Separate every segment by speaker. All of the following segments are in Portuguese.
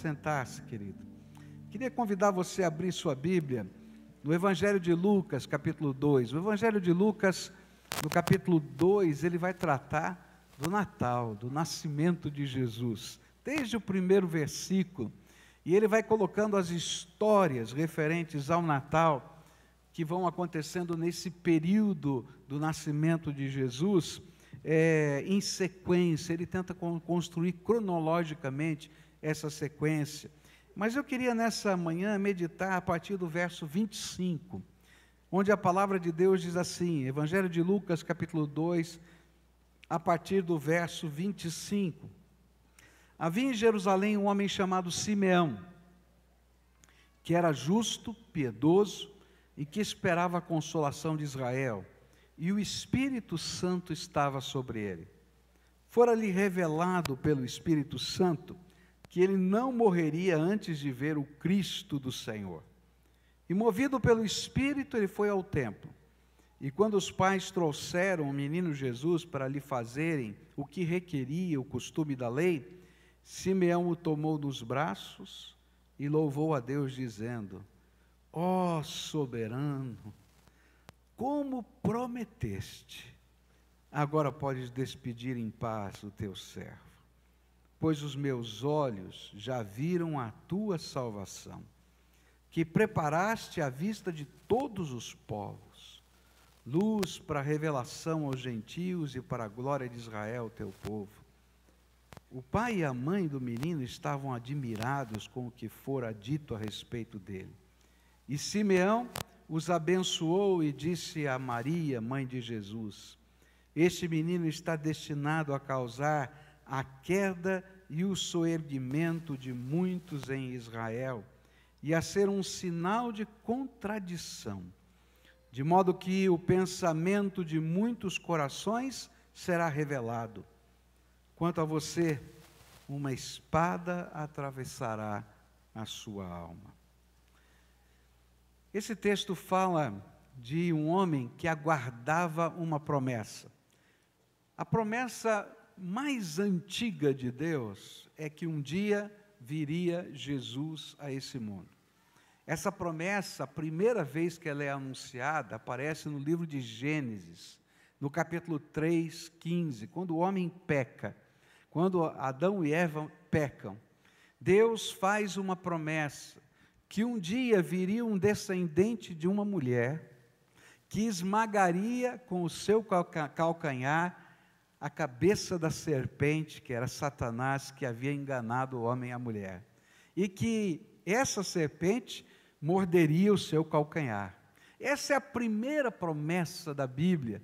Speaker 1: Sentar-se, querido. Queria convidar você a abrir sua Bíblia no Evangelho de Lucas, capítulo 2. O Evangelho de Lucas, no capítulo 2, ele vai tratar do Natal, do nascimento de Jesus, desde o primeiro versículo. E ele vai colocando as histórias referentes ao Natal que vão acontecendo nesse período do nascimento de Jesus, é, em sequência. Ele tenta construir cronologicamente essa sequência. Mas eu queria nessa manhã meditar a partir do verso 25, onde a palavra de Deus diz assim, Evangelho de Lucas, capítulo 2, a partir do verso 25. Havia em Jerusalém um homem chamado Simeão, que era justo, piedoso e que esperava a consolação de Israel, e o Espírito Santo estava sobre ele. Fora-lhe revelado pelo Espírito Santo que ele não morreria antes de ver o Cristo do Senhor. E movido pelo Espírito, ele foi ao templo. E quando os pais trouxeram o menino Jesus para lhe fazerem o que requeria o costume da lei, Simeão o tomou nos braços e louvou a Deus, dizendo: Ó oh, soberano, como prometeste, agora podes despedir em paz o teu servo pois os meus olhos já viram a tua salvação, que preparaste à vista de todos os povos, luz para a revelação aos gentios e para a glória de Israel, teu povo. O pai e a mãe do menino estavam admirados com o que fora dito a respeito dele. E Simeão os abençoou e disse a Maria, mãe de Jesus: Este menino está destinado a causar a queda e o soerguimento de muitos em Israel, e a ser um sinal de contradição, de modo que o pensamento de muitos corações será revelado. Quanto a você, uma espada atravessará a sua alma. Esse texto fala de um homem que aguardava uma promessa. A promessa mais antiga de Deus é que um dia viria Jesus a esse mundo. Essa promessa, a primeira vez que ela é anunciada, aparece no livro de Gênesis, no capítulo 3, 15, quando o homem peca, quando Adão e Eva pecam. Deus faz uma promessa que um dia viria um descendente de uma mulher que esmagaria com o seu calcanhar a cabeça da serpente, que era Satanás, que havia enganado o homem e a mulher. E que essa serpente morderia o seu calcanhar. Essa é a primeira promessa da Bíblia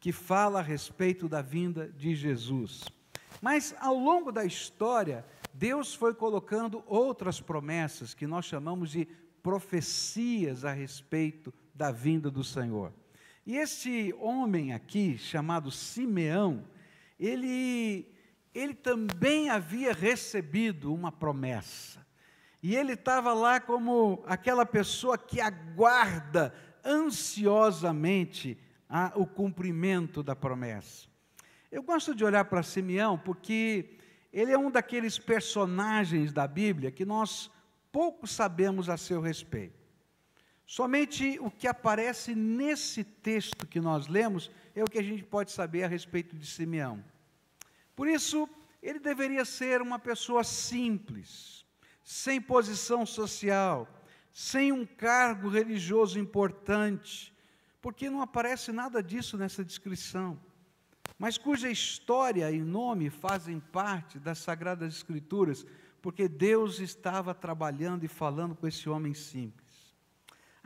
Speaker 1: que fala a respeito da vinda de Jesus. Mas ao longo da história, Deus foi colocando outras promessas que nós chamamos de profecias a respeito da vinda do Senhor. E este homem aqui, chamado Simeão, ele, ele também havia recebido uma promessa. E ele estava lá como aquela pessoa que aguarda ansiosamente a, o cumprimento da promessa. Eu gosto de olhar para Simeão porque ele é um daqueles personagens da Bíblia que nós pouco sabemos a seu respeito. Somente o que aparece nesse texto que nós lemos é o que a gente pode saber a respeito de Simeão. Por isso, ele deveria ser uma pessoa simples, sem posição social, sem um cargo religioso importante, porque não aparece nada disso nessa descrição, mas cuja história e nome fazem parte das Sagradas Escrituras, porque Deus estava trabalhando e falando com esse homem simples.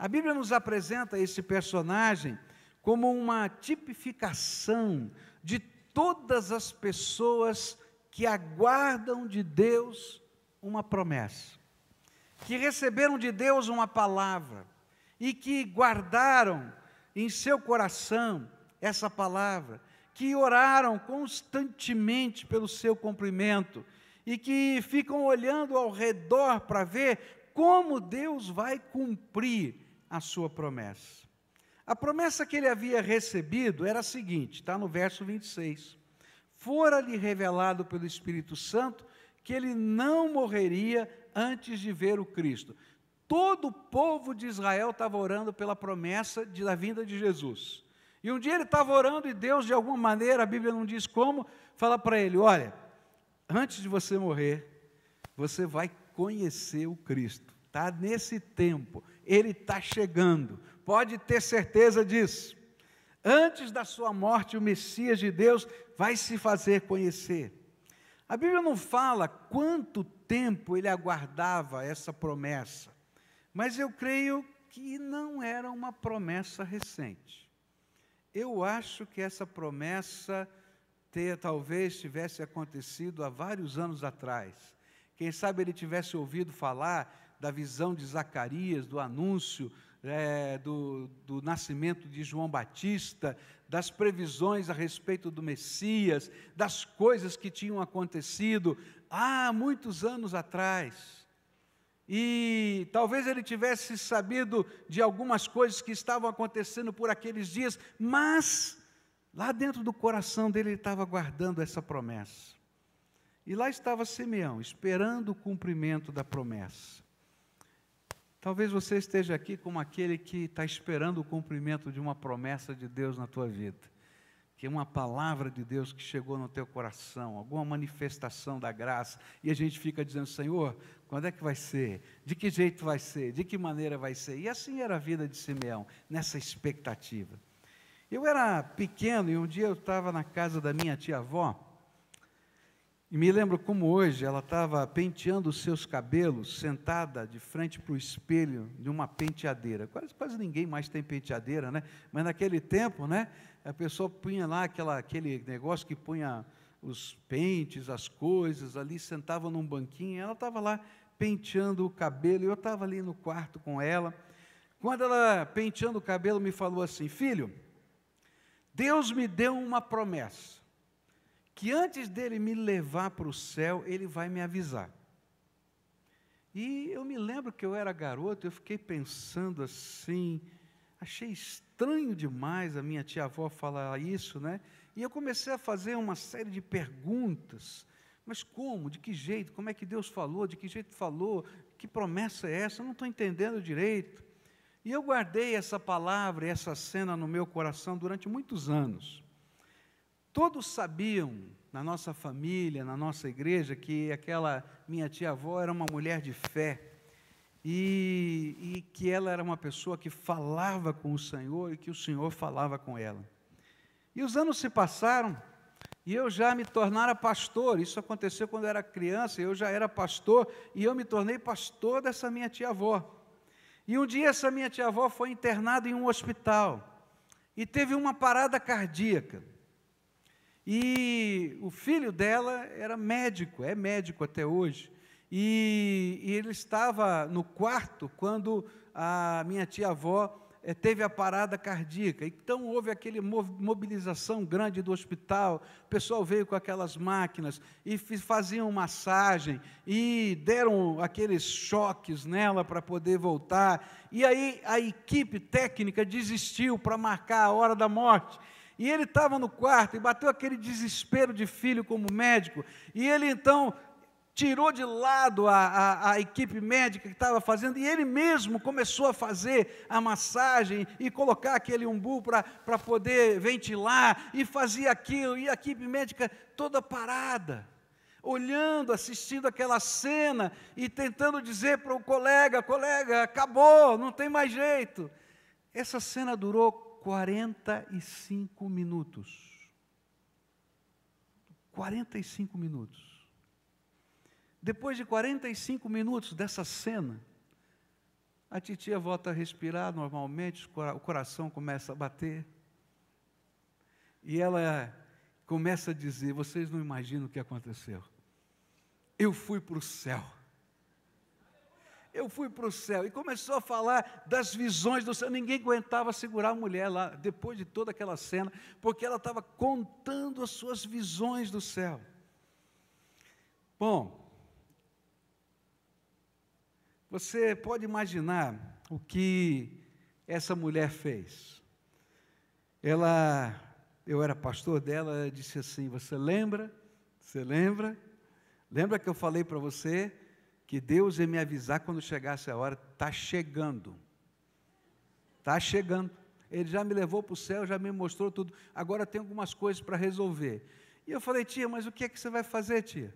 Speaker 1: A Bíblia nos apresenta esse personagem como uma tipificação de todas as pessoas que aguardam de Deus uma promessa, que receberam de Deus uma palavra e que guardaram em seu coração essa palavra, que oraram constantemente pelo seu cumprimento e que ficam olhando ao redor para ver como Deus vai cumprir a sua promessa. A promessa que ele havia recebido era a seguinte, está no verso 26. Fora-lhe revelado pelo Espírito Santo que ele não morreria antes de ver o Cristo. Todo o povo de Israel estava orando pela promessa de, da vinda de Jesus. E um dia ele estava orando e Deus, de alguma maneira, a Bíblia não diz como, fala para ele: Olha, antes de você morrer, você vai conhecer o Cristo. Está nesse tempo. Ele está chegando, pode ter certeza disso. Antes da sua morte, o Messias de Deus vai se fazer conhecer. A Bíblia não fala quanto tempo ele aguardava essa promessa, mas eu creio que não era uma promessa recente. Eu acho que essa promessa ter, talvez tivesse acontecido há vários anos atrás. Quem sabe ele tivesse ouvido falar da visão de Zacarias, do anúncio é, do, do nascimento de João Batista, das previsões a respeito do Messias, das coisas que tinham acontecido há muitos anos atrás. E talvez ele tivesse sabido de algumas coisas que estavam acontecendo por aqueles dias, mas lá dentro do coração dele ele estava guardando essa promessa. E lá estava Simeão, esperando o cumprimento da promessa. Talvez você esteja aqui como aquele que está esperando o cumprimento de uma promessa de Deus na tua vida, que é uma palavra de Deus que chegou no teu coração, alguma manifestação da graça, e a gente fica dizendo: Senhor, quando é que vai ser? De que jeito vai ser? De que maneira vai ser? E assim era a vida de Simeão, nessa expectativa. Eu era pequeno e um dia eu estava na casa da minha tia-avó, e me lembro como hoje ela estava penteando os seus cabelos, sentada de frente para o espelho de uma penteadeira. Quase, quase ninguém mais tem penteadeira, né? Mas naquele tempo, né? A pessoa punha lá aquela, aquele negócio que punha os pentes, as coisas, ali sentava num banquinho. Ela estava lá penteando o cabelo, e eu estava ali no quarto com ela. Quando ela, penteando o cabelo, me falou assim: Filho, Deus me deu uma promessa que antes dele me levar para o céu, ele vai me avisar. E eu me lembro que eu era garoto, eu fiquei pensando assim, achei estranho demais a minha tia-avó falar isso, né? E eu comecei a fazer uma série de perguntas. Mas como? De que jeito? Como é que Deus falou? De que jeito falou? Que promessa é essa? Eu não estou entendendo direito. E eu guardei essa palavra, essa cena no meu coração durante muitos anos. Todos sabiam na nossa família, na nossa igreja, que aquela minha tia-avó era uma mulher de fé e, e, que ela era uma pessoa que falava com o Senhor e que o Senhor falava com ela. E os anos se passaram e eu já me tornara pastor. Isso aconteceu quando eu era criança, eu já era pastor e eu me tornei pastor dessa minha tia-avó. E um dia essa minha tia-avó foi internada em um hospital e teve uma parada cardíaca. E o filho dela era médico, é médico até hoje. E, e ele estava no quarto quando a minha tia-avó é, teve a parada cardíaca. Então houve aquela mobilização grande do hospital, o pessoal veio com aquelas máquinas e faziam massagem e deram aqueles choques nela para poder voltar. E aí a equipe técnica desistiu para marcar a hora da morte. E ele estava no quarto e bateu aquele desespero de filho como médico. E ele então tirou de lado a, a, a equipe médica que estava fazendo e ele mesmo começou a fazer a massagem e colocar aquele umbu para poder ventilar e fazia aquilo. E a equipe médica toda parada olhando, assistindo aquela cena e tentando dizer para o colega: colega, acabou, não tem mais jeito. Essa cena durou 45 minutos. 45 minutos. Depois de 45 minutos dessa cena, a titia volta a respirar normalmente, o coração começa a bater. E ela começa a dizer: Vocês não imaginam o que aconteceu. Eu fui para o céu eu fui para o céu. E começou a falar das visões do céu. Ninguém aguentava segurar a mulher lá, depois de toda aquela cena, porque ela estava contando as suas visões do céu. Bom, você pode imaginar o que essa mulher fez. Ela, eu era pastor dela, disse assim: Você lembra? Você lembra? Lembra que eu falei para você que Deus ia me avisar quando chegasse a hora, está chegando. Está chegando. Ele já me levou para o céu, já me mostrou tudo. Agora tem algumas coisas para resolver. E eu falei, tia, mas o que é que você vai fazer, tia?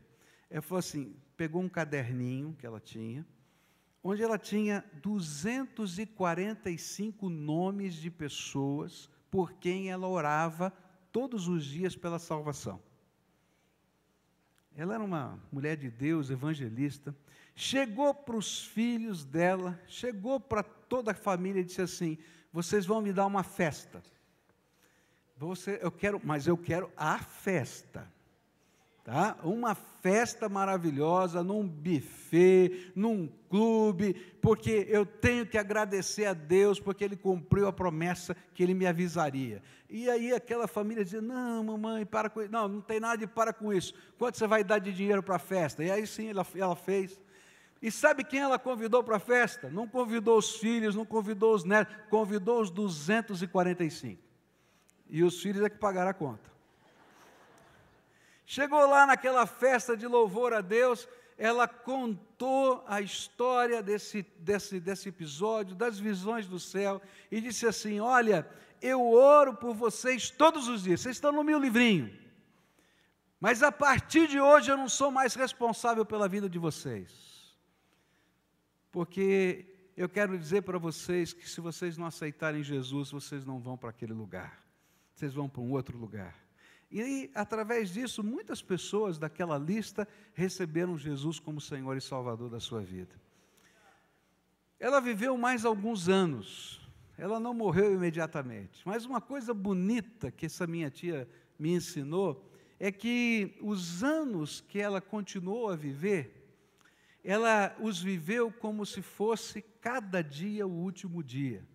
Speaker 1: Ela falou assim: pegou um caderninho que ela tinha, onde ela tinha 245 nomes de pessoas por quem ela orava todos os dias pela salvação. Ela era uma mulher de Deus, evangelista chegou para os filhos dela, chegou para toda a família e disse assim: Vocês vão me dar uma festa. Você, eu quero, mas eu quero a festa. Tá? Uma festa maravilhosa, num buffet, num clube, porque eu tenho que agradecer a Deus, porque Ele cumpriu a promessa que Ele me avisaria. E aí aquela família dizia: Não, mamãe, para com isso. Não, não tem nada de para com isso. Quanto você vai dar de dinheiro para a festa? E aí sim ela, ela fez. E sabe quem ela convidou para a festa? Não convidou os filhos, não convidou os netos, convidou os 245. E os filhos é que pagaram a conta. Chegou lá naquela festa de louvor a Deus, ela contou a história desse, desse, desse episódio, das visões do céu, e disse assim: Olha, eu oro por vocês todos os dias, vocês estão no meu livrinho, mas a partir de hoje eu não sou mais responsável pela vida de vocês porque eu quero dizer para vocês que se vocês não aceitarem Jesus, vocês não vão para aquele lugar, vocês vão para um outro lugar. E através disso, muitas pessoas daquela lista receberam Jesus como Senhor e Salvador da sua vida. Ela viveu mais alguns anos, ela não morreu imediatamente, mas uma coisa bonita que essa minha tia me ensinou é que os anos que ela continuou a viver, ela os viveu como se fosse cada dia o último dia.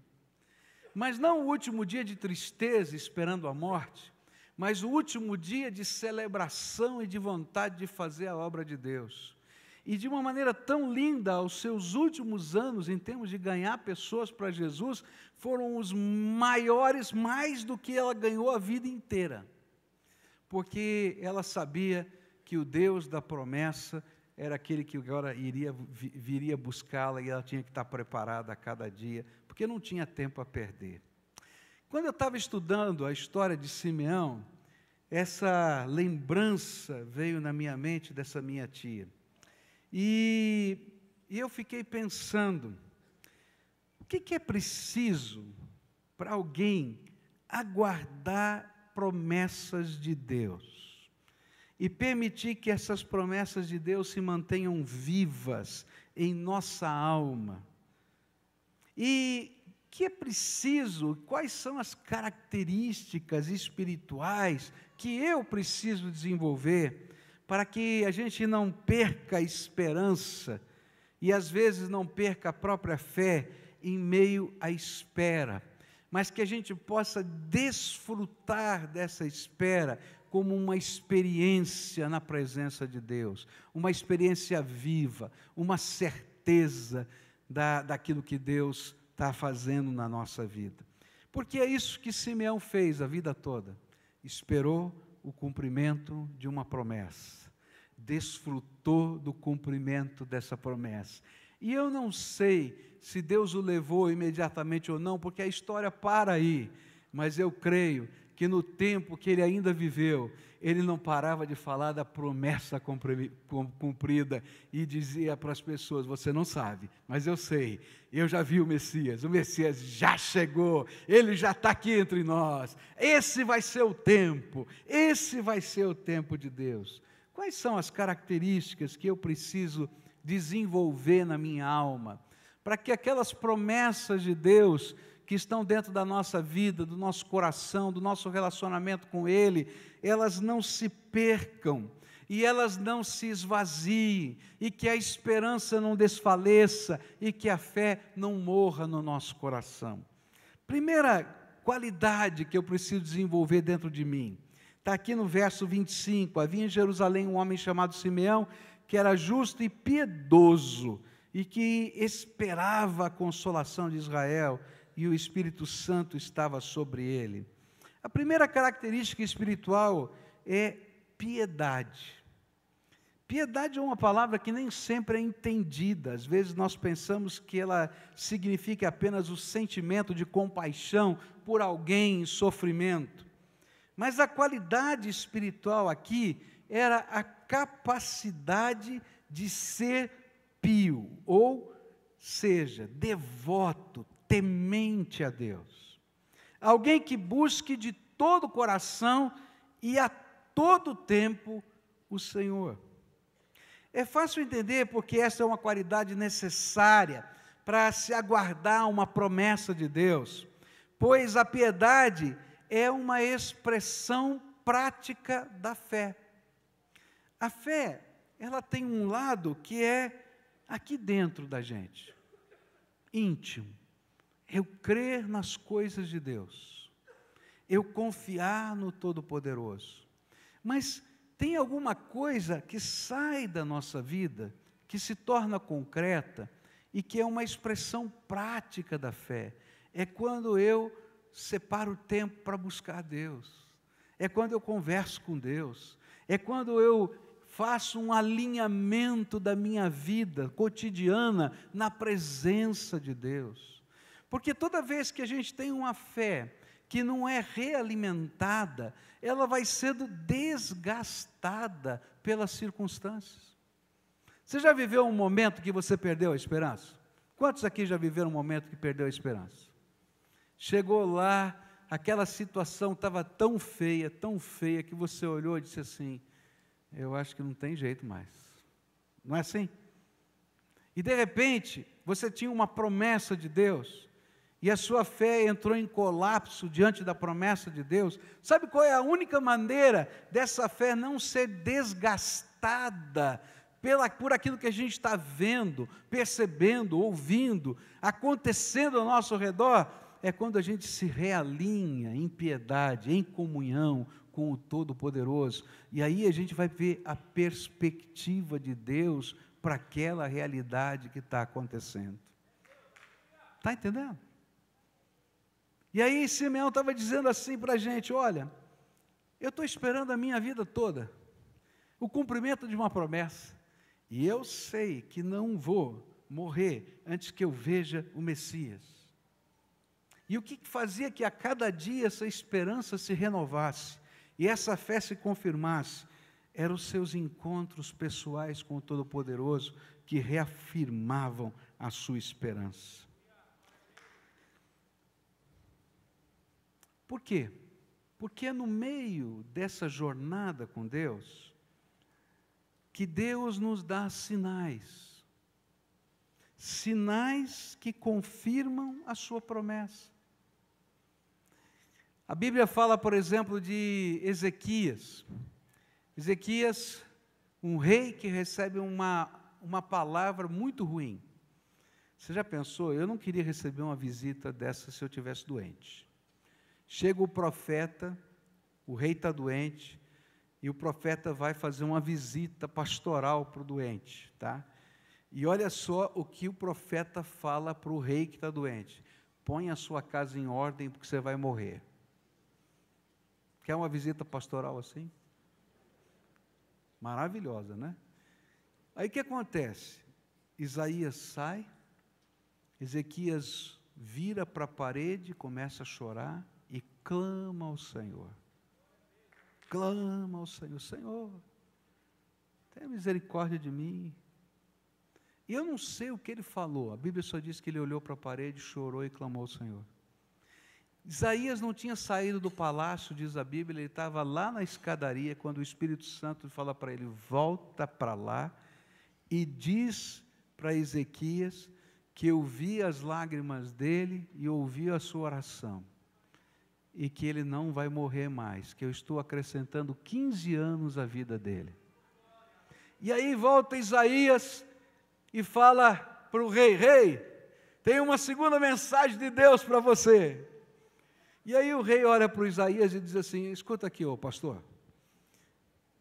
Speaker 1: Mas não o último dia de tristeza esperando a morte, mas o último dia de celebração e de vontade de fazer a obra de Deus. E de uma maneira tão linda, os seus últimos anos, em termos de ganhar pessoas para Jesus, foram os maiores, mais do que ela ganhou a vida inteira. Porque ela sabia que o Deus da promessa era aquele que agora iria, viria buscá-la e ela tinha que estar preparada a cada dia, porque não tinha tempo a perder. Quando eu estava estudando a história de Simeão, essa lembrança veio na minha mente dessa minha tia. E, e eu fiquei pensando: o que, que é preciso para alguém aguardar promessas de Deus? e permitir que essas promessas de Deus se mantenham vivas em nossa alma. E que é preciso, quais são as características espirituais que eu preciso desenvolver para que a gente não perca a esperança e às vezes não perca a própria fé em meio à espera, mas que a gente possa desfrutar dessa espera como uma experiência na presença de Deus, uma experiência viva, uma certeza da, daquilo que Deus está fazendo na nossa vida. Porque é isso que Simeão fez a vida toda. Esperou o cumprimento de uma promessa, desfrutou do cumprimento dessa promessa. E eu não sei se Deus o levou imediatamente ou não, porque a história para aí, mas eu creio que no tempo que ele ainda viveu, ele não parava de falar da promessa cumprida e dizia para as pessoas: Você não sabe, mas eu sei, eu já vi o Messias, o Messias já chegou, ele já está aqui entre nós. Esse vai ser o tempo, esse vai ser o tempo de Deus. Quais são as características que eu preciso desenvolver na minha alma para que aquelas promessas de Deus que estão dentro da nossa vida, do nosso coração, do nosso relacionamento com Ele, elas não se percam e elas não se esvaziem, e que a esperança não desfaleça e que a fé não morra no nosso coração. Primeira qualidade que eu preciso desenvolver dentro de mim. Está aqui no verso 25: Havia em Jerusalém um homem chamado Simeão, que era justo e piedoso, e que esperava a consolação de Israel, e o Espírito Santo estava sobre ele. A primeira característica espiritual é piedade. Piedade é uma palavra que nem sempre é entendida. Às vezes nós pensamos que ela significa apenas o sentimento de compaixão por alguém em sofrimento. Mas a qualidade espiritual aqui era a capacidade de ser pio, ou seja, devoto, temente a Deus. Alguém que busque de todo o coração e a todo tempo o Senhor. É fácil entender porque essa é uma qualidade necessária para se aguardar uma promessa de Deus, pois a piedade é uma expressão prática da fé. A fé, ela tem um lado que é aqui dentro da gente, íntimo eu crer nas coisas de Deus, eu confiar no Todo-Poderoso. Mas tem alguma coisa que sai da nossa vida, que se torna concreta e que é uma expressão prática da fé. É quando eu separo o tempo para buscar Deus, é quando eu converso com Deus, é quando eu faço um alinhamento da minha vida cotidiana na presença de Deus. Porque toda vez que a gente tem uma fé que não é realimentada, ela vai sendo desgastada pelas circunstâncias. Você já viveu um momento que você perdeu a esperança? Quantos aqui já viveram um momento que perdeu a esperança? Chegou lá, aquela situação estava tão feia, tão feia, que você olhou e disse assim: Eu acho que não tem jeito mais. Não é assim? E de repente, você tinha uma promessa de Deus, e a sua fé entrou em colapso diante da promessa de Deus, sabe qual é a única maneira dessa fé não ser desgastada pela, por aquilo que a gente está vendo, percebendo, ouvindo, acontecendo ao nosso redor? É quando a gente se realinha em piedade, em comunhão com o Todo-Poderoso. E aí a gente vai ver a perspectiva de Deus para aquela realidade que está acontecendo. Está entendendo? E aí Simeão estava dizendo assim para a gente: olha, eu estou esperando a minha vida toda o cumprimento de uma promessa, e eu sei que não vou morrer antes que eu veja o Messias. E o que fazia que a cada dia essa esperança se renovasse e essa fé se confirmasse? Eram os seus encontros pessoais com o Todo-Poderoso que reafirmavam a sua esperança. Por quê? Porque é no meio dessa jornada com Deus que Deus nos dá sinais. Sinais que confirmam a sua promessa. A Bíblia fala, por exemplo, de Ezequias. Ezequias, um rei que recebe uma, uma palavra muito ruim. Você já pensou? Eu não queria receber uma visita dessa se eu tivesse doente. Chega o profeta, o rei está doente, e o profeta vai fazer uma visita pastoral para o doente, tá? E olha só o que o profeta fala para o rei que está doente: põe a sua casa em ordem, porque você vai morrer. Quer uma visita pastoral assim? Maravilhosa, né? Aí o que acontece? Isaías sai, Ezequias vira para a parede, começa a chorar, clama ao Senhor. Clama ao Senhor, Senhor, tenha misericórdia de mim. E eu não sei o que ele falou. A Bíblia só diz que ele olhou para a parede, chorou e clamou ao Senhor. Isaías não tinha saído do palácio, diz a Bíblia, ele estava lá na escadaria quando o Espírito Santo fala para ele: volta para lá e diz para Ezequias que eu vi as lágrimas dele e ouvi a sua oração e que ele não vai morrer mais, que eu estou acrescentando 15 anos à vida dele. E aí volta Isaías e fala para o rei: Rei, tem uma segunda mensagem de Deus para você. E aí o rei olha para o Isaías e diz assim: Escuta aqui, ô pastor,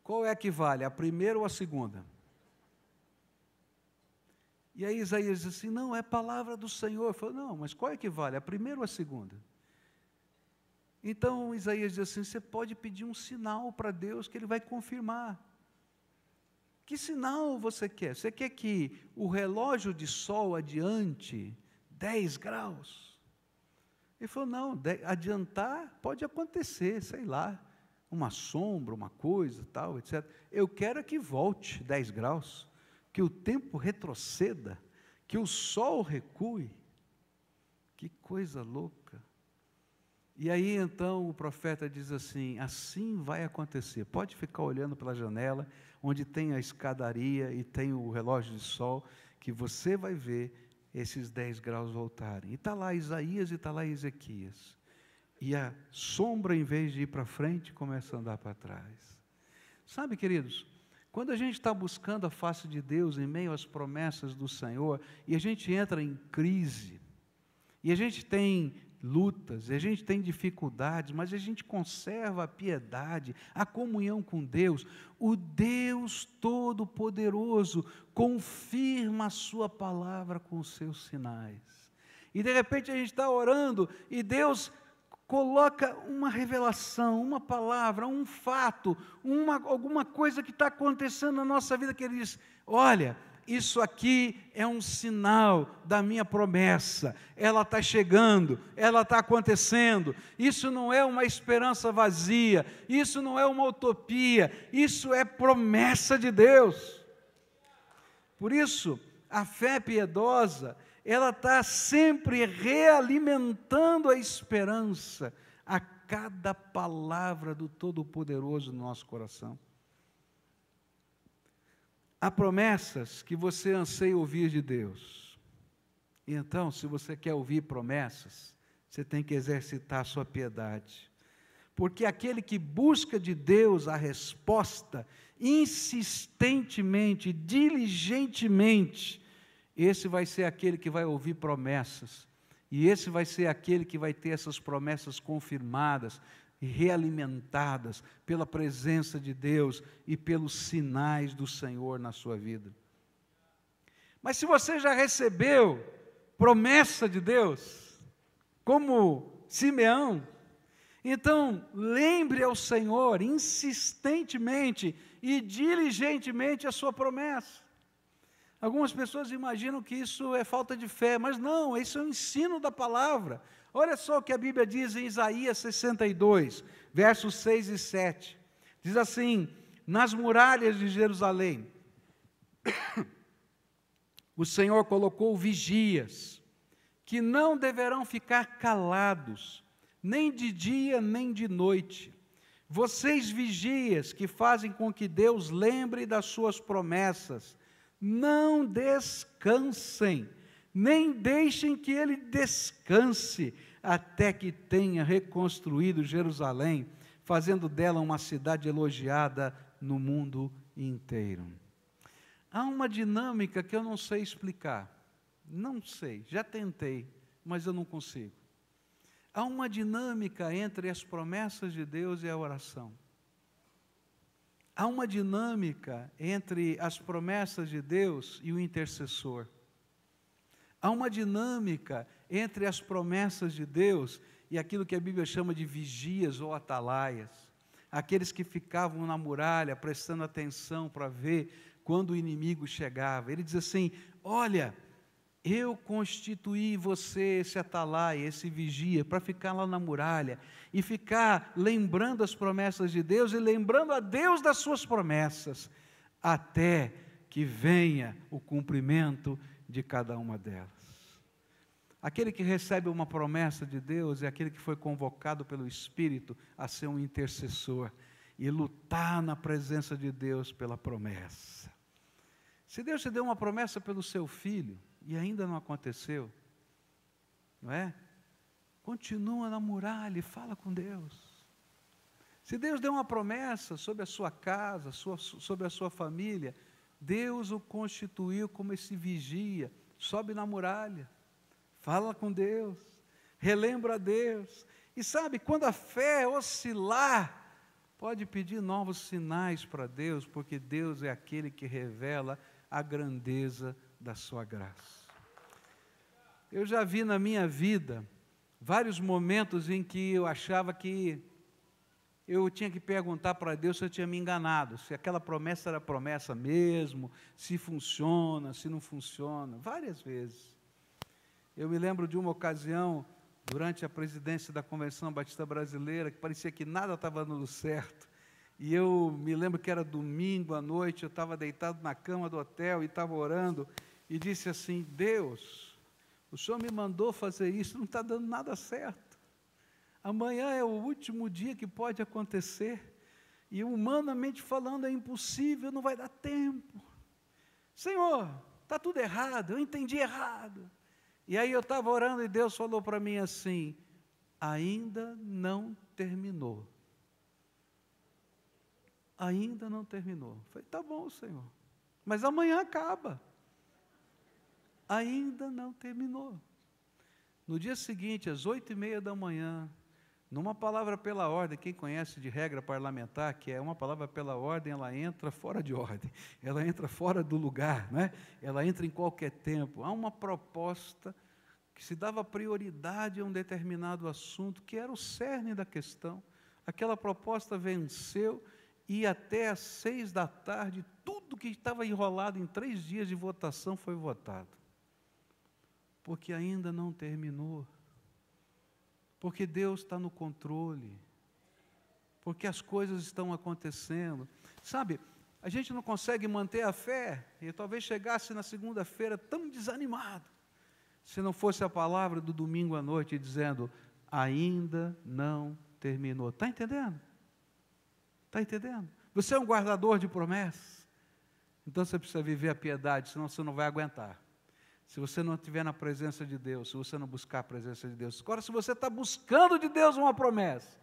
Speaker 1: qual é que vale, a primeira ou a segunda? E aí Isaías diz assim: Não, é palavra do Senhor. Eu falo, não, mas qual é que vale, a primeira ou a segunda? Então Isaías diz assim: você pode pedir um sinal para Deus que Ele vai confirmar. Que sinal você quer? Você quer que o relógio de sol adiante 10 graus? Ele falou: não, adiantar pode acontecer, sei lá, uma sombra, uma coisa, tal, etc. Eu quero é que volte 10 graus, que o tempo retroceda, que o sol recue. Que coisa louca. E aí então o profeta diz assim: assim vai acontecer. Pode ficar olhando pela janela, onde tem a escadaria e tem o relógio de sol, que você vai ver esses 10 graus voltarem. E está lá Isaías e está lá Ezequias. E a sombra, em vez de ir para frente, começa a andar para trás. Sabe, queridos, quando a gente está buscando a face de Deus em meio às promessas do Senhor, e a gente entra em crise, e a gente tem lutas, a gente tem dificuldades, mas a gente conserva a piedade, a comunhão com Deus. O Deus Todo-Poderoso confirma a Sua palavra com seus sinais. E de repente a gente está orando e Deus coloca uma revelação, uma palavra, um fato, uma, alguma coisa que está acontecendo na nossa vida que Ele diz: olha isso aqui é um sinal da minha promessa, ela está chegando, ela está acontecendo. Isso não é uma esperança vazia, isso não é uma utopia, isso é promessa de Deus. Por isso, a fé piedosa, ela está sempre realimentando a esperança a cada palavra do Todo-Poderoso no nosso coração. Há promessas que você anseia ouvir de Deus. E então, se você quer ouvir promessas, você tem que exercitar a sua piedade. Porque aquele que busca de Deus a resposta, insistentemente, diligentemente, esse vai ser aquele que vai ouvir promessas. E esse vai ser aquele que vai ter essas promessas confirmadas, realimentadas pela presença de Deus e pelos sinais do Senhor na sua vida. Mas se você já recebeu promessa de Deus, como Simeão, então lembre ao Senhor insistentemente e diligentemente a sua promessa. Algumas pessoas imaginam que isso é falta de fé, mas não, isso é o um ensino da palavra. Olha só o que a Bíblia diz em Isaías 62, versos 6 e 7. Diz assim: Nas muralhas de Jerusalém, o Senhor colocou vigias, que não deverão ficar calados, nem de dia nem de noite. Vocês vigias que fazem com que Deus lembre das suas promessas não descansem, nem deixem que ele descanse até que tenha reconstruído Jerusalém, fazendo dela uma cidade elogiada no mundo inteiro. Há uma dinâmica que eu não sei explicar. Não sei, já tentei, mas eu não consigo. Há uma dinâmica entre as promessas de Deus e a oração há uma dinâmica entre as promessas de Deus e o intercessor. Há uma dinâmica entre as promessas de Deus e aquilo que a Bíblia chama de vigias ou atalaias aqueles que ficavam na muralha prestando atenção para ver quando o inimigo chegava. Ele diz assim: Olha, eu constituí você esse atalai, esse vigia, para ficar lá na muralha e ficar lembrando as promessas de Deus e lembrando a Deus das suas promessas, até que venha o cumprimento de cada uma delas. Aquele que recebe uma promessa de Deus é aquele que foi convocado pelo Espírito a ser um intercessor e lutar na presença de Deus pela promessa. Se Deus te deu uma promessa pelo seu filho, e ainda não aconteceu, não é? Continua na muralha e fala com Deus. Se Deus deu uma promessa sobre a sua casa, sua, sobre a sua família, Deus o constituiu como esse vigia. Sobe na muralha, fala com Deus, relembra a Deus. E sabe, quando a fé oscilar, pode pedir novos sinais para Deus, porque Deus é aquele que revela a grandeza da sua graça. Eu já vi na minha vida vários momentos em que eu achava que eu tinha que perguntar para Deus se eu tinha me enganado, se aquela promessa era promessa mesmo, se funciona, se não funciona, várias vezes. Eu me lembro de uma ocasião, durante a presidência da Convenção Batista Brasileira, que parecia que nada estava dando certo. E eu me lembro que era domingo à noite, eu estava deitado na cama do hotel e estava orando, e disse assim: Deus, o Senhor me mandou fazer isso, não está dando nada certo. Amanhã é o último dia que pode acontecer, e humanamente falando é impossível, não vai dar tempo. Senhor, está tudo errado, eu entendi errado. E aí eu estava orando e Deus falou para mim assim: ainda não terminou. Ainda não terminou. falei, tá bom, Senhor. Mas amanhã acaba ainda não terminou. No dia seguinte, às oito e meia da manhã, numa palavra pela ordem, quem conhece de regra parlamentar, que é uma palavra pela ordem, ela entra fora de ordem, ela entra fora do lugar, né? ela entra em qualquer tempo. Há uma proposta que se dava prioridade a um determinado assunto, que era o cerne da questão. Aquela proposta venceu e até às seis da tarde, tudo que estava enrolado em três dias de votação foi votado. Porque ainda não terminou. Porque Deus está no controle. Porque as coisas estão acontecendo. Sabe, a gente não consegue manter a fé, e talvez chegasse na segunda-feira tão desanimado, se não fosse a palavra do domingo à noite dizendo: ainda não terminou. Está entendendo? Está entendendo? Você é um guardador de promessas. Então você precisa viver a piedade, senão você não vai aguentar se você não estiver na presença de Deus, se você não buscar a presença de Deus. Agora, se você está buscando de Deus uma promessa,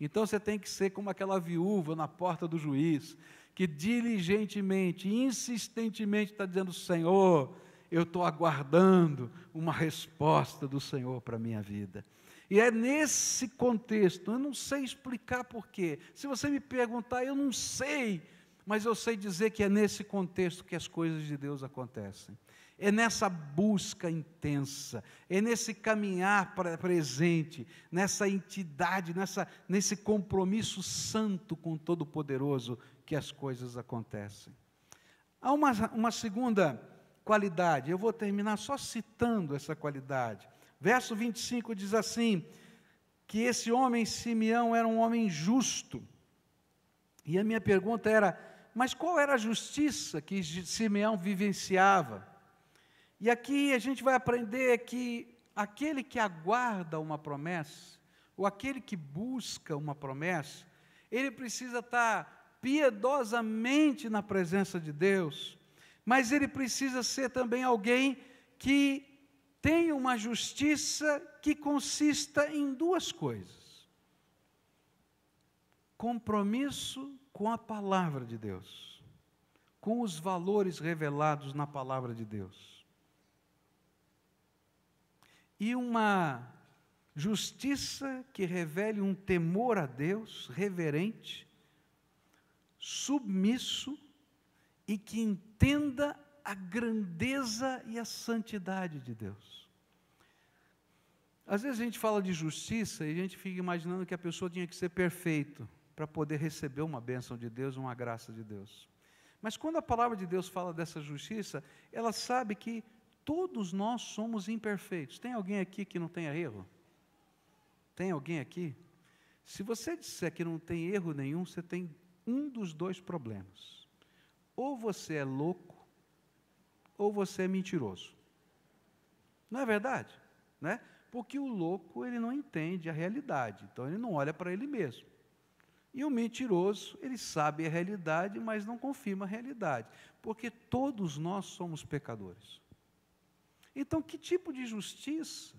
Speaker 1: então você tem que ser como aquela viúva na porta do juiz, que diligentemente, insistentemente está dizendo: Senhor, eu estou aguardando uma resposta do Senhor para a minha vida. E é nesse contexto, eu não sei explicar porquê. Se você me perguntar, eu não sei, mas eu sei dizer que é nesse contexto que as coisas de Deus acontecem é nessa busca intensa, é nesse caminhar para presente, nessa entidade, nessa, nesse compromisso santo com o Todo-Poderoso que as coisas acontecem. Há uma, uma segunda qualidade, eu vou terminar só citando essa qualidade. Verso 25 diz assim: que esse homem Simeão era um homem justo. E a minha pergunta era: mas qual era a justiça que Simeão vivenciava? E aqui a gente vai aprender que aquele que aguarda uma promessa, ou aquele que busca uma promessa, ele precisa estar piedosamente na presença de Deus, mas ele precisa ser também alguém que tem uma justiça que consista em duas coisas: compromisso com a palavra de Deus, com os valores revelados na palavra de Deus e uma justiça que revele um temor a Deus reverente, submisso e que entenda a grandeza e a santidade de Deus. Às vezes a gente fala de justiça e a gente fica imaginando que a pessoa tinha que ser perfeito para poder receber uma bênção de Deus, uma graça de Deus. Mas quando a palavra de Deus fala dessa justiça, ela sabe que Todos nós somos imperfeitos. Tem alguém aqui que não tenha erro? Tem alguém aqui? Se você disser que não tem erro nenhum, você tem um dos dois problemas. Ou você é louco, ou você é mentiroso. Não é verdade? Né? Porque o louco, ele não entende a realidade, então ele não olha para ele mesmo. E o mentiroso, ele sabe a realidade, mas não confirma a realidade, porque todos nós somos pecadores. Então, que tipo de justiça?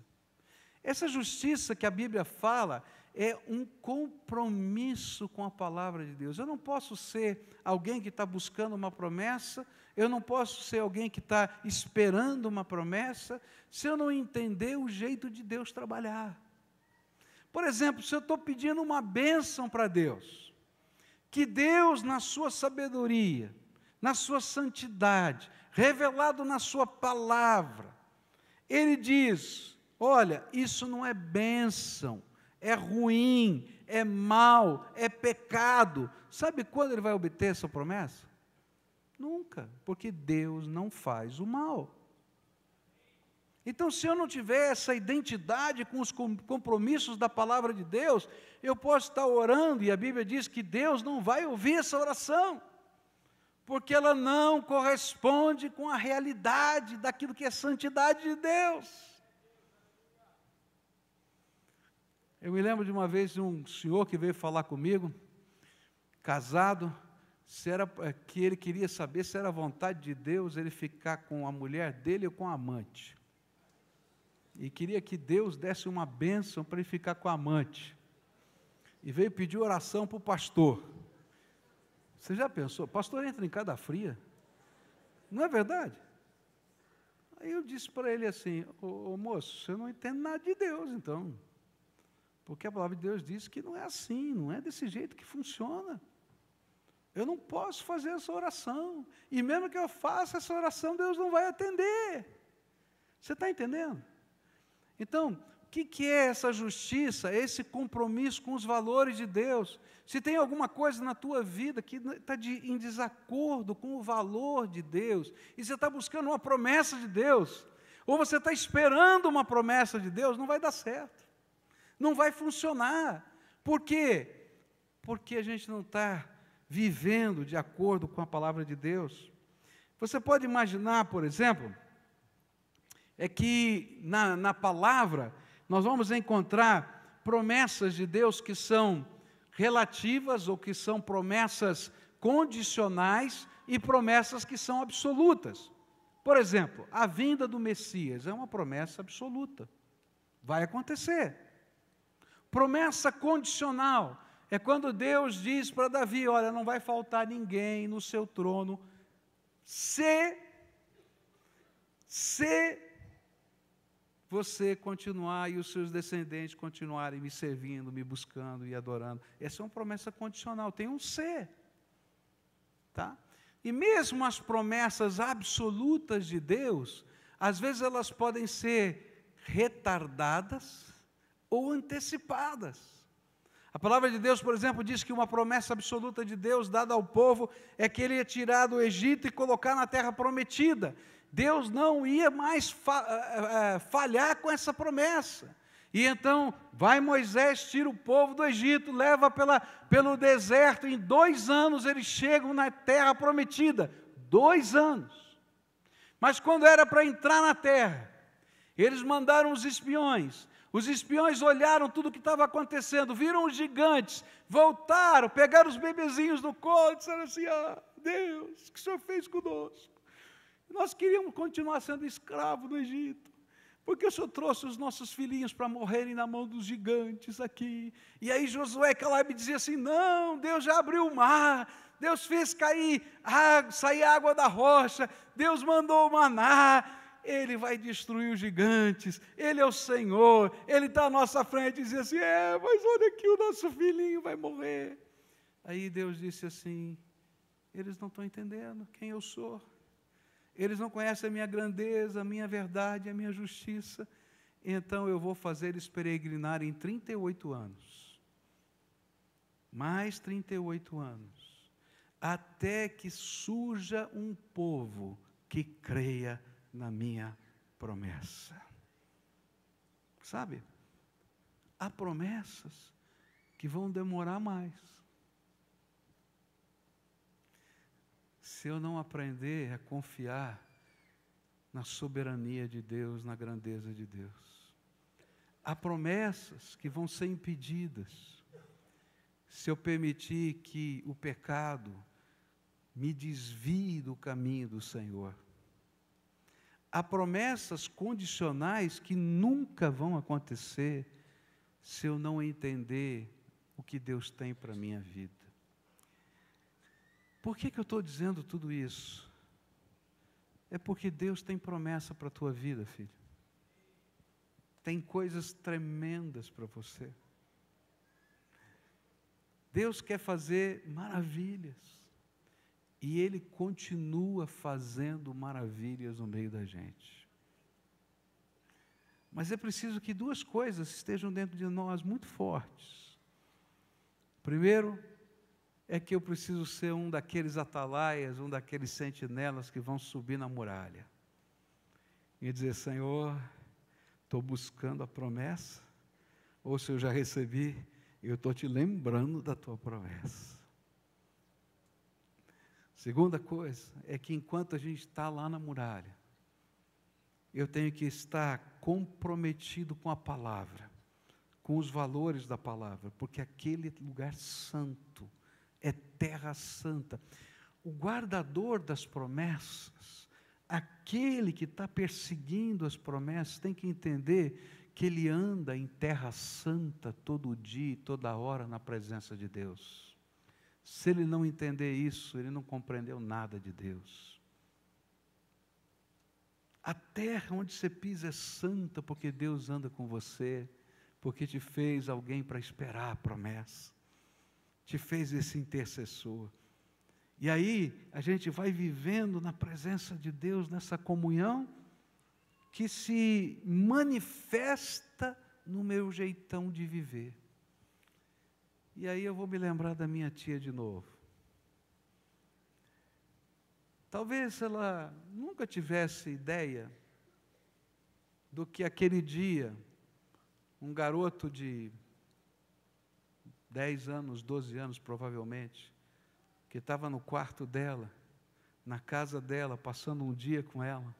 Speaker 1: Essa justiça que a Bíblia fala é um compromisso com a palavra de Deus. Eu não posso ser alguém que está buscando uma promessa, eu não posso ser alguém que está esperando uma promessa, se eu não entender o jeito de Deus trabalhar. Por exemplo, se eu estou pedindo uma bênção para Deus, que Deus, na sua sabedoria, na sua santidade, revelado na sua palavra, ele diz: olha, isso não é bênção, é ruim, é mal, é pecado. Sabe quando ele vai obter essa promessa? Nunca, porque Deus não faz o mal. Então, se eu não tiver essa identidade com os compromissos da palavra de Deus, eu posso estar orando, e a Bíblia diz que Deus não vai ouvir essa oração porque ela não corresponde com a realidade daquilo que é santidade de Deus. Eu me lembro de uma vez de um senhor que veio falar comigo, casado, se era, é, que ele queria saber se era vontade de Deus ele ficar com a mulher dele ou com a amante. E queria que Deus desse uma bênção para ele ficar com a amante. E veio pedir oração para o pastor. Você já pensou? Pastor entra em cada fria. Não é verdade? Aí eu disse para ele assim: ô, ô, moço, você não entende nada de Deus, então. Porque a palavra de Deus diz que não é assim, não é desse jeito que funciona. Eu não posso fazer essa oração. E mesmo que eu faça essa oração, Deus não vai atender. Você está entendendo? Então, que, que é essa justiça, esse compromisso com os valores de Deus? Se tem alguma coisa na tua vida que está de, em desacordo com o valor de Deus, e você está buscando uma promessa de Deus, ou você está esperando uma promessa de Deus, não vai dar certo, não vai funcionar. Por quê? Porque a gente não está vivendo de acordo com a palavra de Deus. Você pode imaginar, por exemplo, é que na, na palavra nós vamos encontrar promessas de Deus que são relativas ou que são promessas condicionais e promessas que são absolutas. Por exemplo, a vinda do Messias é uma promessa absoluta. Vai acontecer. Promessa condicional é quando Deus diz para Davi: Olha, não vai faltar ninguém no seu trono, se, se você continuar e os seus descendentes continuarem me servindo, me buscando e adorando. Essa é uma promessa condicional, tem um ser. Tá? E mesmo as promessas absolutas de Deus, às vezes elas podem ser retardadas ou antecipadas. A palavra de Deus, por exemplo, diz que uma promessa absoluta de Deus dada ao povo é que ele ia tirar do Egito e colocar na terra prometida. Deus não ia mais eh, eh, eh, falhar com essa promessa. E então, vai Moisés, tira o povo do Egito, leva pela, pelo deserto, em dois anos eles chegam na terra prometida. Dois anos. Mas quando era para entrar na terra, eles mandaram os espiões. Os espiões olharam tudo o que estava acontecendo, viram os gigantes, voltaram, pegaram os bebezinhos no colo e disseram assim: Ah, Deus, o que o Senhor fez conosco? Nós queríamos continuar sendo escravo no Egito. Porque o Senhor trouxe os nossos filhinhos para morrerem na mão dos gigantes aqui. E aí Josué Caleb dizia assim: Não, Deus já abriu o mar, Deus fez cair água, sair água da rocha, Deus mandou o maná. Ele vai destruir os gigantes, Ele é o Senhor, Ele está à nossa frente e dizia assim: É, mas olha aqui, o nosso filhinho vai morrer. Aí Deus disse assim: Eles não estão entendendo quem eu sou. Eles não conhecem a minha grandeza, a minha verdade, a minha justiça. Então eu vou fazer eles peregrinar em 38 anos. Mais 38 anos. Até que surja um povo que creia na minha promessa. Sabe? Há promessas que vão demorar mais se eu não aprender a confiar na soberania de Deus, na grandeza de Deus. Há promessas que vão ser impedidas se eu permitir que o pecado me desvie do caminho do Senhor. Há promessas condicionais que nunca vão acontecer se eu não entender o que Deus tem para a minha vida. Por que, que eu estou dizendo tudo isso? É porque Deus tem promessa para a tua vida, filho. Tem coisas tremendas para você. Deus quer fazer maravilhas. E Ele continua fazendo maravilhas no meio da gente. Mas é preciso que duas coisas estejam dentro de nós muito fortes. Primeiro, é que eu preciso ser um daqueles atalaias, um daqueles sentinelas que vão subir na muralha e dizer: Senhor, estou buscando a promessa, ou se eu já recebi, eu estou te lembrando da tua promessa. Segunda coisa é que enquanto a gente está lá na muralha, eu tenho que estar comprometido com a palavra, com os valores da palavra, porque aquele lugar santo, terra santa. O guardador das promessas, aquele que está perseguindo as promessas, tem que entender que ele anda em terra santa todo dia, toda hora na presença de Deus. Se ele não entender isso, ele não compreendeu nada de Deus. A terra onde você pisa é santa, porque Deus anda com você, porque te fez alguém para esperar a promessa te fez esse intercessor. E aí a gente vai vivendo na presença de Deus, nessa comunhão que se manifesta no meu jeitão de viver. E aí eu vou me lembrar da minha tia de novo. Talvez ela nunca tivesse ideia do que aquele dia um garoto de dez anos, doze anos provavelmente, que estava no quarto dela, na casa dela, passando um dia com ela.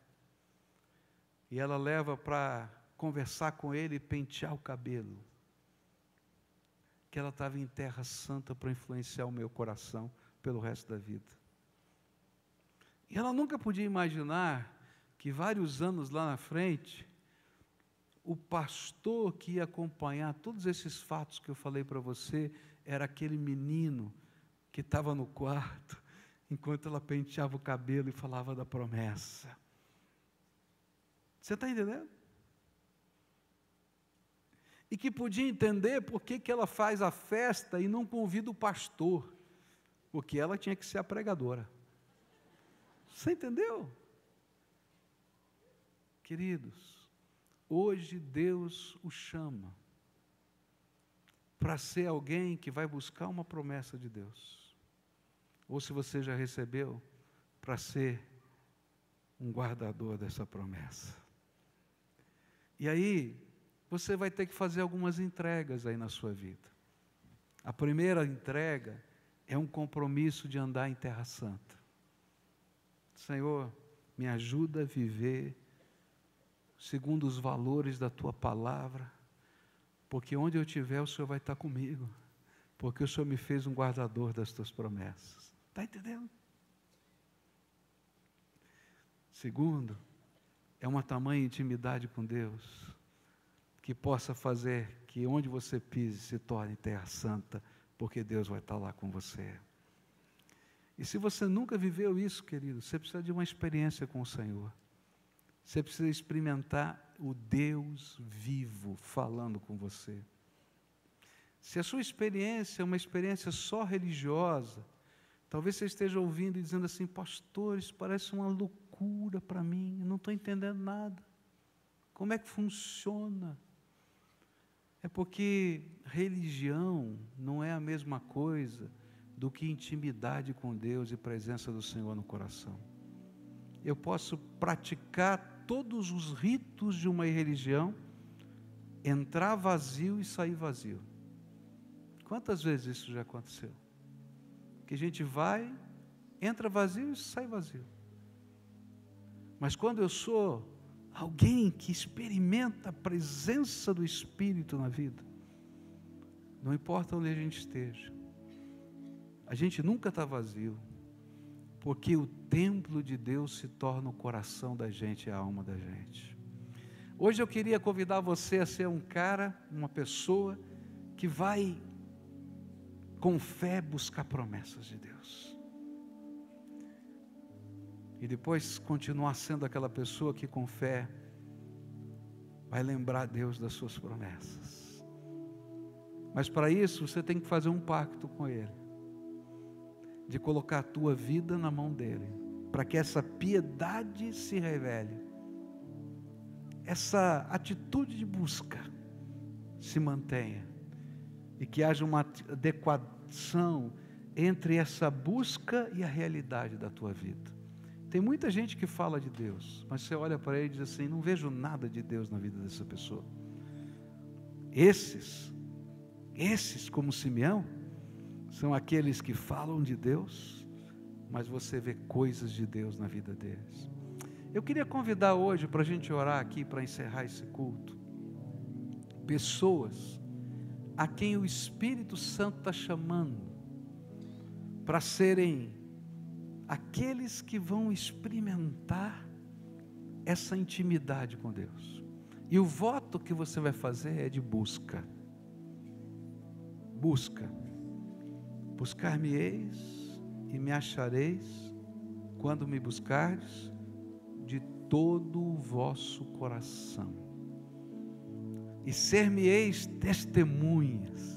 Speaker 1: E ela leva para conversar com ele e pentear o cabelo. Que ela estava em terra santa para influenciar o meu coração pelo resto da vida. E ela nunca podia imaginar que vários anos lá na frente, o pastor que ia acompanhar todos esses fatos que eu falei para você era aquele menino que estava no quarto enquanto ela penteava o cabelo e falava da promessa. Você está entendendo? E que podia entender por que, que ela faz a festa e não convida o pastor, porque ela tinha que ser a pregadora. Você entendeu? Queridos, Hoje Deus o chama para ser alguém que vai buscar uma promessa de Deus. Ou se você já recebeu, para ser um guardador dessa promessa. E aí, você vai ter que fazer algumas entregas aí na sua vida. A primeira entrega é um compromisso de andar em Terra Santa. Senhor, me ajuda a viver segundo os valores da tua palavra, porque onde eu estiver, o Senhor vai estar comigo, porque o Senhor me fez um guardador das tuas promessas. Está entendendo? Segundo, é uma tamanha intimidade com Deus que possa fazer que onde você pise se torne terra santa, porque Deus vai estar lá com você. E se você nunca viveu isso, querido, você precisa de uma experiência com o Senhor. Você precisa experimentar o Deus vivo falando com você. Se a sua experiência é uma experiência só religiosa, talvez você esteja ouvindo e dizendo assim: Pastor, isso parece uma loucura para mim, eu não estou entendendo nada. Como é que funciona? É porque religião não é a mesma coisa do que intimidade com Deus e presença do Senhor no coração. Eu posso praticar todos os ritos de uma religião, entrar vazio e sair vazio. Quantas vezes isso já aconteceu? Que a gente vai, entra vazio e sai vazio. Mas quando eu sou alguém que experimenta a presença do Espírito na vida, não importa onde a gente esteja, a gente nunca está vazio, porque o templo de Deus se torna o coração da gente e a alma da gente. Hoje eu queria convidar você a ser um cara, uma pessoa que vai com fé buscar promessas de Deus. E depois continuar sendo aquela pessoa que com fé vai lembrar Deus das suas promessas. Mas para isso você tem que fazer um pacto com Ele de colocar a tua vida na mão dele, para que essa piedade se revele, essa atitude de busca se mantenha e que haja uma adequação entre essa busca e a realidade da tua vida. Tem muita gente que fala de Deus, mas você olha para ele e diz assim: não vejo nada de Deus na vida dessa pessoa. Esses, esses como Simeão, são aqueles que falam de Deus, mas você vê coisas de Deus na vida deles. Eu queria convidar hoje para a gente orar aqui para encerrar esse culto. Pessoas a quem o Espírito Santo está chamando para serem aqueles que vão experimentar essa intimidade com Deus. E o voto que você vai fazer é de busca. Busca Buscar-me-eis e me achareis quando me buscardes de todo o vosso coração. E ser-me-eis testemunhas.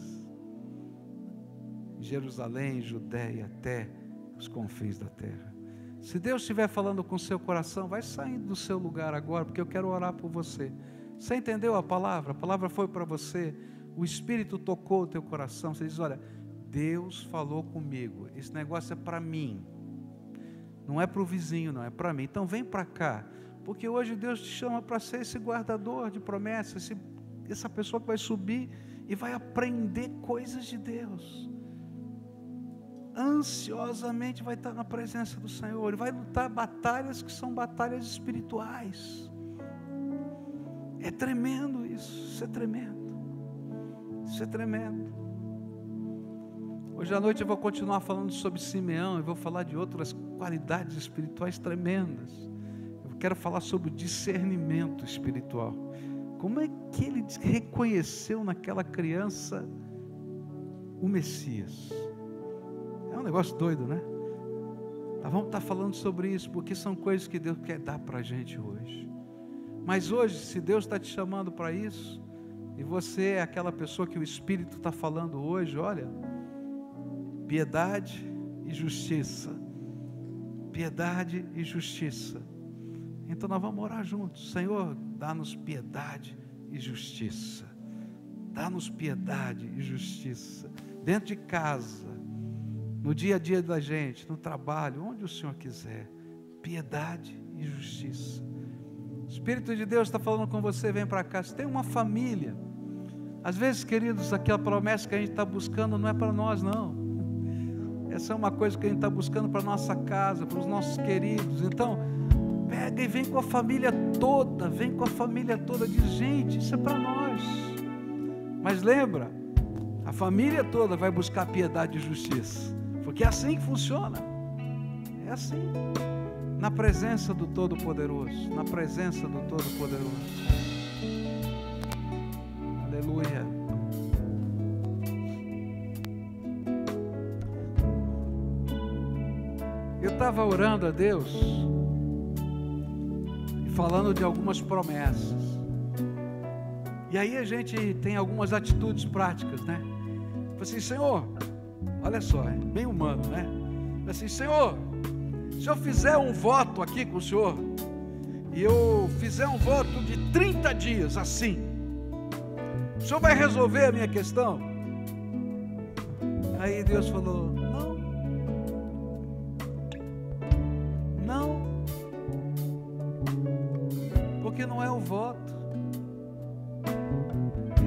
Speaker 1: Jerusalém, Judéia, até os confins da terra. Se Deus estiver falando com seu coração, vai saindo do seu lugar agora, porque eu quero orar por você. Você entendeu a palavra? A palavra foi para você. O Espírito tocou o teu coração. Você diz: olha, Deus falou comigo. Esse negócio é para mim. Não é para o vizinho, não, é para mim. Então vem para cá. Porque hoje Deus te chama para ser esse guardador de promessas, esse, essa pessoa que vai subir e vai aprender coisas de Deus. Ansiosamente vai estar na presença do Senhor, ele vai lutar batalhas que são batalhas espirituais. É tremendo isso, isso é tremendo. Isso é tremendo. Hoje à noite eu vou continuar falando sobre Simeão e vou falar de outras qualidades espirituais tremendas. Eu quero falar sobre o discernimento espiritual. Como é que ele reconheceu naquela criança o Messias? É um negócio doido, né? Tá, vamos estar falando sobre isso, porque são coisas que Deus quer dar para a gente hoje. Mas hoje, se Deus está te chamando para isso, e você é aquela pessoa que o Espírito está falando hoje, olha, Piedade e justiça. Piedade e justiça. Então nós vamos orar juntos. Senhor, dá-nos piedade e justiça. Dá-nos piedade e justiça. Dentro de casa, no dia a dia da gente, no trabalho, onde o Senhor quiser. Piedade e justiça. O Espírito de Deus está falando com você, vem para cá. Você tem uma família. Às vezes, queridos, aquela promessa que a gente está buscando não é para nós, não. Essa é uma coisa que a gente está buscando para nossa casa, para os nossos queridos. Então, pega e vem com a família toda, vem com a família toda. Diz, gente, isso é para nós. Mas lembra, a família toda vai buscar piedade e justiça, porque é assim que funciona. É assim, na presença do Todo-Poderoso, na presença do Todo-Poderoso. estava orando a Deus e falando de algumas promessas. E aí a gente tem algumas atitudes práticas, né? Falei assim, Senhor, olha só, é bem humano, né? Falei assim, Senhor, se eu fizer um voto aqui com o Senhor, e eu fizer um voto de 30 dias assim, o Senhor vai resolver a minha questão? Aí Deus falou, o voto,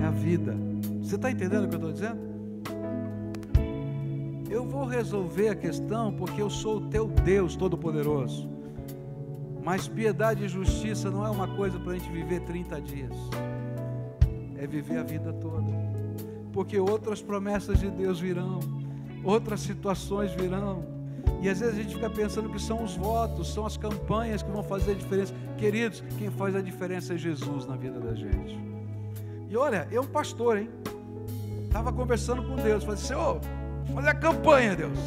Speaker 1: é a vida. Você está entendendo o que eu estou dizendo? Eu vou resolver a questão porque eu sou o teu Deus Todo-Poderoso. Mas piedade e justiça não é uma coisa para a gente viver 30 dias, é viver a vida toda, porque outras promessas de Deus virão, outras situações virão e às vezes a gente fica pensando que são os votos, são as campanhas que vão fazer a diferença. Queridos, quem faz a diferença é Jesus na vida da gente. E olha, eu, pastor, hein? Estava conversando com Deus, falei assim: Ô, oh, fazer a campanha, Deus.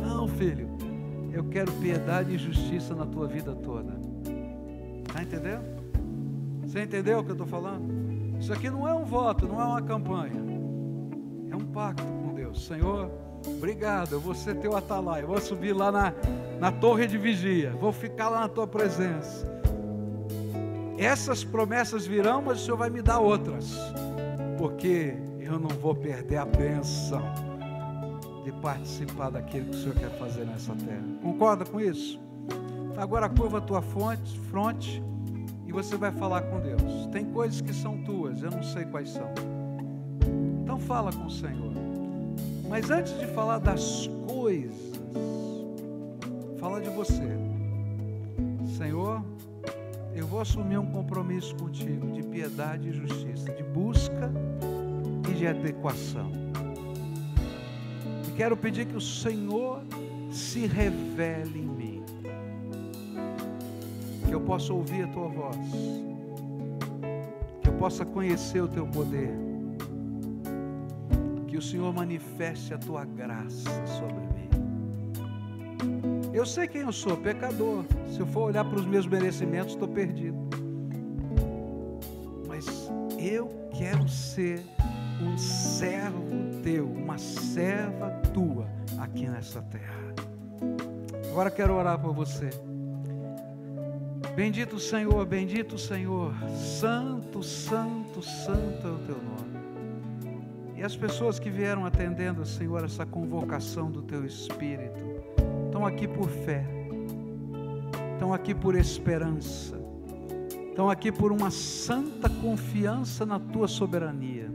Speaker 1: Não, filho, eu quero piedade e justiça na tua vida toda. Está entendendo? Você entendeu o que eu estou falando? Isso aqui não é um voto, não é uma campanha. É um pacto com Deus. Senhor, Obrigado, eu vou ser é teu atalaia. Eu vou subir lá na, na torre de vigia. Vou ficar lá na tua presença. Essas promessas virão, mas o Senhor vai me dar outras. Porque eu não vou perder a bênção de participar daquilo que o Senhor quer fazer nessa terra. Concorda com isso? Agora curva a tua fonte, fronte e você vai falar com Deus. Tem coisas que são tuas, eu não sei quais são. Então fala com o Senhor. Mas antes de falar das coisas, fala de você. Senhor, eu vou assumir um compromisso contigo de piedade e justiça, de busca e de adequação. E quero pedir que o Senhor se revele em mim, que eu possa ouvir a tua voz, que eu possa conhecer o teu poder o Senhor manifeste a tua graça sobre mim. Eu sei quem eu sou, pecador. Se eu for olhar para os meus merecimentos, estou perdido. Mas eu quero ser um servo teu, uma serva tua aqui nessa terra. Agora quero orar por você. Bendito Senhor, bendito Senhor, santo, santo, santo é o teu nome. E as pessoas que vieram atendendo, Senhor, essa convocação do Teu Espírito, estão aqui por fé, estão aqui por esperança, estão aqui por uma santa confiança na Tua soberania.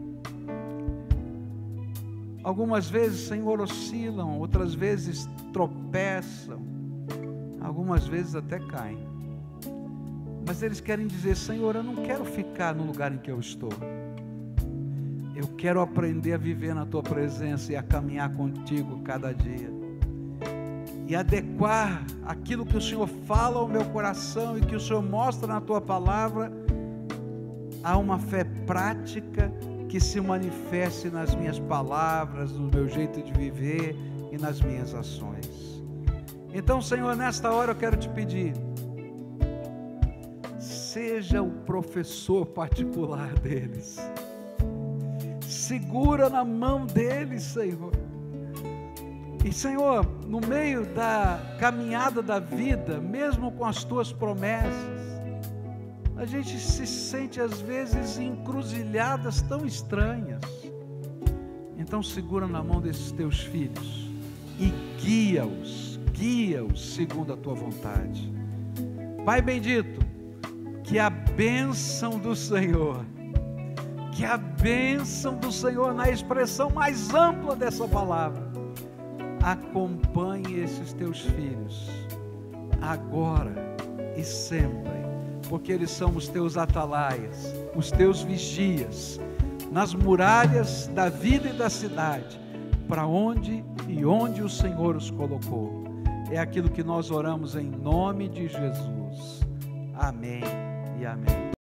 Speaker 1: Algumas vezes, Senhor, oscilam, outras vezes tropeçam, algumas vezes até caem. Mas eles querem dizer: Senhor, eu não quero ficar no lugar em que eu estou. Eu quero aprender a viver na tua presença e a caminhar contigo cada dia. E adequar aquilo que o Senhor fala ao meu coração e que o Senhor mostra na tua palavra a uma fé prática que se manifeste nas minhas palavras, no meu jeito de viver e nas minhas ações. Então, Senhor, nesta hora eu quero te pedir, seja o professor particular deles segura na mão dele, Senhor. E, Senhor, no meio da caminhada da vida, mesmo com as tuas promessas, a gente se sente às vezes em encruzilhadas tão estranhas. Então, segura na mão desses teus filhos e guia-os, guia-os segundo a tua vontade. Pai bendito, que a bênção do Senhor que a bênção do Senhor, na expressão mais ampla dessa palavra, acompanhe esses teus filhos, agora e sempre, porque eles são os teus atalaias, os teus vigias, nas muralhas da vida e da cidade, para onde e onde o Senhor os colocou. É aquilo que nós oramos em nome de Jesus. Amém e amém.